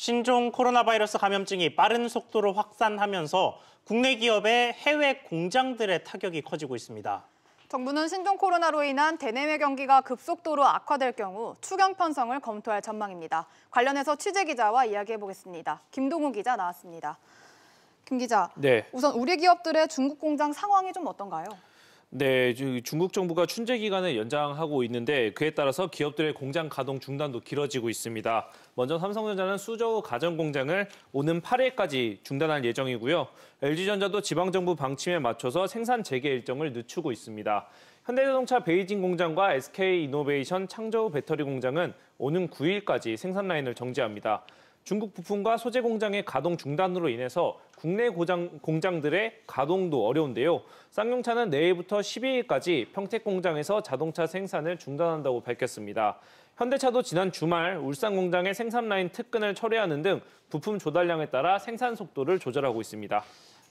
신종 코로나 바이러스 감염증이 빠른 속도로 확산하면서 국내 기업의 해외 공장들의 타격이 커지고 있습니다. 정부는 신종 코로나로 인한 대내외 경기가 급속도로 악화될 경우 추경 편성을 검토할 전망입니다. 관련해서 취재 기자와 이야기해 보겠습니다. 김동우 기자 나왔습니다. 김 기자, 네. 우선 우리 기업들의 중국 공장 상황이 좀 어떤가요? 네, 중국 정부가 춘제 기간을 연장하고 있는데 그에 따라서 기업들의 공장 가동 중단도 길어지고 있습니다. 먼저 삼성전자는 수저우 가전 공장을 오는 8일까지 중단할 예정이고요. LG전자도 지방 정부 방침에 맞춰서 생산 재개 일정을 늦추고 있습니다. 현대자동차 베이징 공장과 SK이노베이션 창저우 배터리 공장은 오는 9일까지 생산 라인을 정지합니다. 중국 부품과 소재 공장의 가동 중단으로 인해서 국내 고장, 공장들의 가동도 어려운데요. 쌍용차는 내일부터 12일까지 평택 공장에서 자동차 생산을 중단한다고 밝혔습니다. 현대차도 지난 주말 울산 공장의 생산 라인 특근을 철회하는 등 부품 조달량에 따라 생산 속도를 조절하고 있습니다.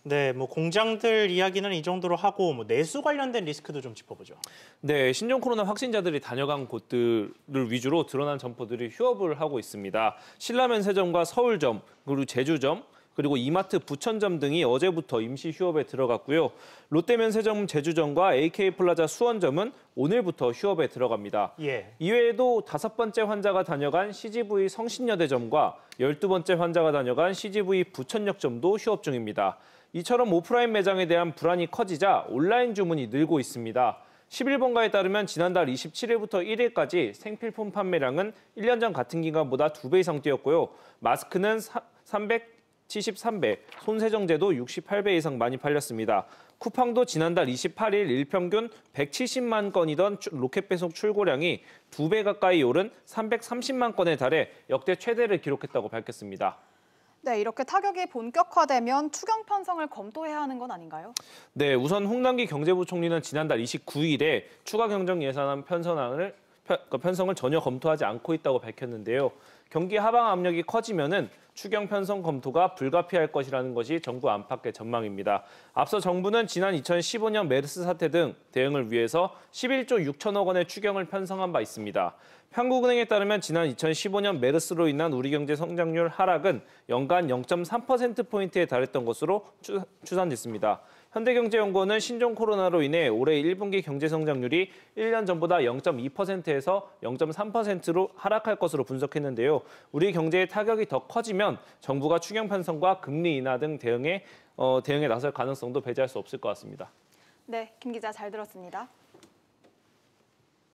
네, 뭐 공장들 이야기는 이 정도로 하고 뭐 내수 관련된 리스크도 좀 짚어보죠. 네, 신종 코로나 확진자들이 다녀간 곳들을 위주로 드러난 점포들이 휴업을 하고 있습니다. 신라면 세점과 서울점, 그리고 제주점, 그리고 이마트 부천점 등이 어제부터 임시 휴업에 들어갔고요. 롯데면세점 제주점과 AK플라자 수원점은 오늘부터 휴업에 들어갑니다. 예. 이외에도 다섯 번째 환자가 다녀간 CGV 성신여대점과 열두 번째 환자가 다녀간 CGV 부천역점도 휴업 중입니다. 이처럼 오프라인 매장에 대한 불안이 커지자 온라인 주문이 늘고 있습니다. 11번가에 따르면 지난달 27일부터 1일까지 생필품 판매량은 1년 전 같은 기간보다 2배 이상 뛰었고요. 마스크는 300 73배, 손세정제도 68배 이상 많이 팔렸습니다. 쿠팡도 지난달 28일 일평균 170만 건이던 로켓 배송 출고량이 두 배 가까이 오른 330만 건에 달해 역대 최대를 기록했다고 밝혔습니다. 네, 이렇게 타격이 본격화되면 추경 편성을 검토해야 하는 건 아닌가요? 네, 우선 홍남기 경제부총리는 지난달 29일에 추가 경정 예산안 편성안을 그 편성을 전혀 검토하지 않고 있다고 밝혔는데요. 경기 하방 압력이 커지면은 추경 편성 검토가 불가피할 것이라는 것이 정부 안팎의 전망입니다. 앞서 정부는 지난 2015년 메르스 사태 등 대응을 위해서 11조 6천억 원의 추경을 편성한 바 있습니다. 한국은행에 따르면 지난 2015년 메르스로 인한 우리 경제 성장률 하락은 연간 0.3%포인트에 달했던 것으로 추산됐습니다. 현대경제연구원은 신종 코로나로 인해 올해 1분기 경제 성장률이 1년 전보다 0.2%에서 0.3%로 하락할 것으로 분석했는데요. 우리 경제의 타격이 더 커지면 된다면 정부가 추경 편성과 금리 인하 등 대응에 어, 대응에 나설 가능성도 배제할 수 없을 것 같습니다. 네, 김 기자 잘 들었습니다.